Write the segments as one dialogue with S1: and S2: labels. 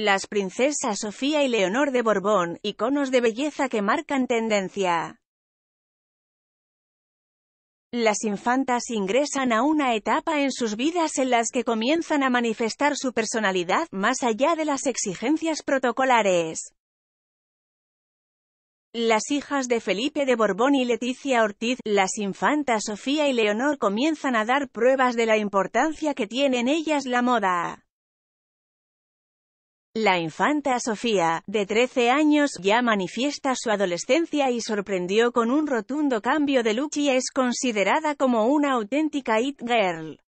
S1: Las princesas Sofía y Leonor de Borbón, iconos de belleza que marcan tendencia. Las infantas ingresan a una etapa en sus vidas en las que comienzan a manifestar su personalidad más allá de las exigencias protocolares. Las hijas de Felipe de Borbón y Leticia Ortiz, las infantas Sofía y Leonor comienzan a dar pruebas de la importancia que tiene en ellas la moda. La infanta Sofía, de 13 años, ya manifiesta su adolescencia y sorprendió con un rotundo cambio de look y es considerada como una auténtica hit girl.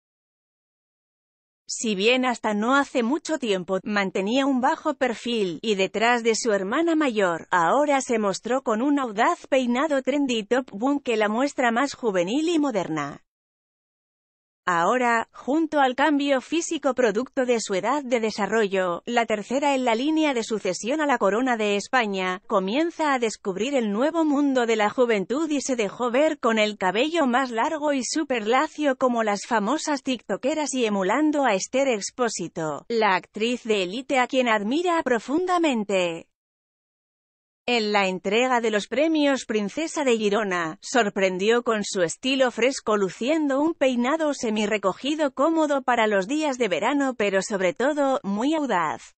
S1: Si bien hasta no hace mucho tiempo mantenía un bajo perfil, y detrás de su hermana mayor, ahora se mostró con un audaz peinado trendy top boom que la muestra más juvenil y moderna. Ahora, junto al cambio físico producto de su edad de desarrollo, la tercera en la línea de sucesión a la corona de España, comienza a descubrir el nuevo mundo de la juventud y se dejó ver con el cabello más largo y súper lacio como las famosas tiktokeras y emulando a Esther Expósito, la actriz de élite a quien admira profundamente. En la entrega de los premios Princesa de Girona, sorprendió con su estilo fresco luciendo un peinado semi cómodo para los días de verano pero sobre todo, muy audaz.